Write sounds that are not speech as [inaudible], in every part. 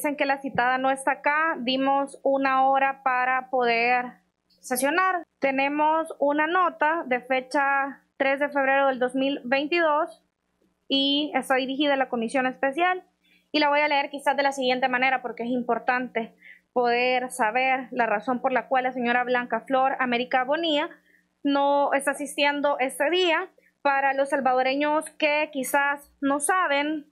Dicen que la citada no está acá, dimos una hora para poder sesionar. Tenemos una nota de fecha 3 de febrero del 2022 y está dirigida a la comisión especial y la voy a leer quizás de la siguiente manera porque es importante poder saber la razón por la cual la señora Blanca Flor América Bonía no está asistiendo este día. Para los salvadoreños que quizás no saben,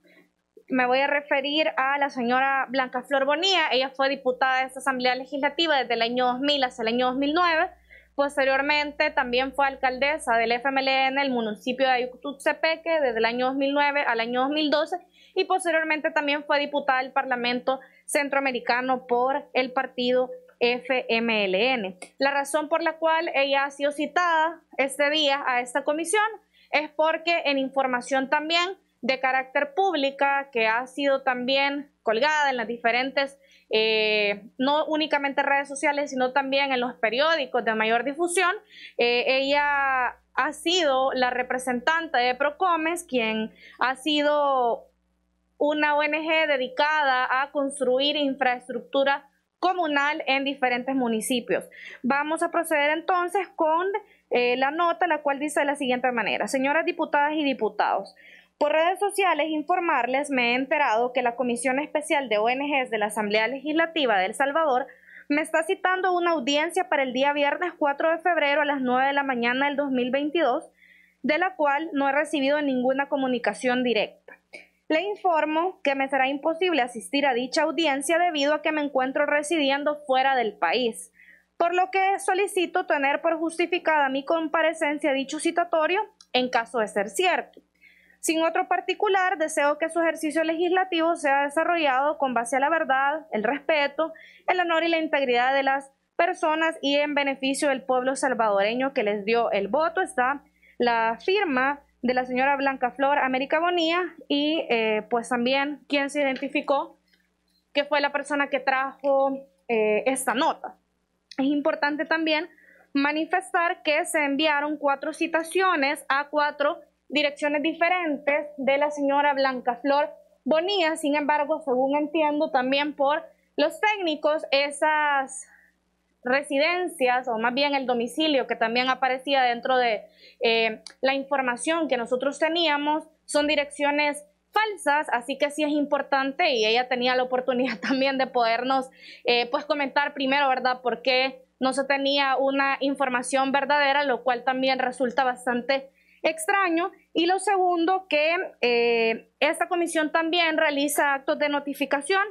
me voy a referir a la señora Blanca Flor Bonía. Ella fue diputada de esta Asamblea Legislativa desde el año 2000 hasta el año 2009. Posteriormente también fue alcaldesa del FMLN en el municipio de Ayucutzepeque desde el año 2009 al año 2012 y posteriormente también fue diputada del Parlamento Centroamericano por el partido FMLN. La razón por la cual ella ha sido citada este día a esta comisión es porque en información también de carácter pública que ha sido también colgada en las diferentes, eh, no únicamente redes sociales, sino también en los periódicos de mayor difusión. Eh, ella ha sido la representante de Procomes, quien ha sido una ONG dedicada a construir infraestructura comunal en diferentes municipios. Vamos a proceder entonces con eh, la nota, la cual dice de la siguiente manera. Señoras diputadas y diputados, por redes sociales informarles me he enterado que la Comisión Especial de ONGs de la Asamblea Legislativa de El Salvador me está citando una audiencia para el día viernes 4 de febrero a las 9 de la mañana del 2022, de la cual no he recibido ninguna comunicación directa. Le informo que me será imposible asistir a dicha audiencia debido a que me encuentro residiendo fuera del país, por lo que solicito tener por justificada mi comparecencia a dicho citatorio en caso de ser cierto. Sin otro particular, deseo que su ejercicio legislativo sea desarrollado con base a la verdad, el respeto, el honor y la integridad de las personas y en beneficio del pueblo salvadoreño que les dio el voto. Está la firma de la señora Blanca Flor América Bonía y eh, pues también quien se identificó que fue la persona que trajo eh, esta nota. Es importante también manifestar que se enviaron cuatro citaciones a cuatro direcciones diferentes de la señora Blanca Flor Bonilla. Sin embargo, según entiendo, también por los técnicos, esas residencias o más bien el domicilio que también aparecía dentro de eh, la información que nosotros teníamos son direcciones falsas, así que sí es importante y ella tenía la oportunidad [laughs] también de podernos eh, pues comentar primero, ¿verdad? Porque no se tenía una información verdadera, lo cual también resulta bastante extraño. Y lo segundo, que eh, esta comisión también realiza actos de notificación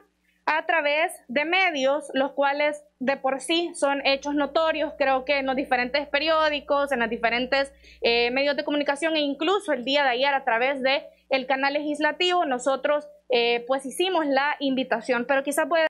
a través de medios, los cuales de por sí son hechos notorios, creo que en los diferentes periódicos, en los diferentes eh, medios de comunicación e incluso el día de ayer a través de el canal legislativo, nosotros eh, pues hicimos la invitación, pero quizás puede...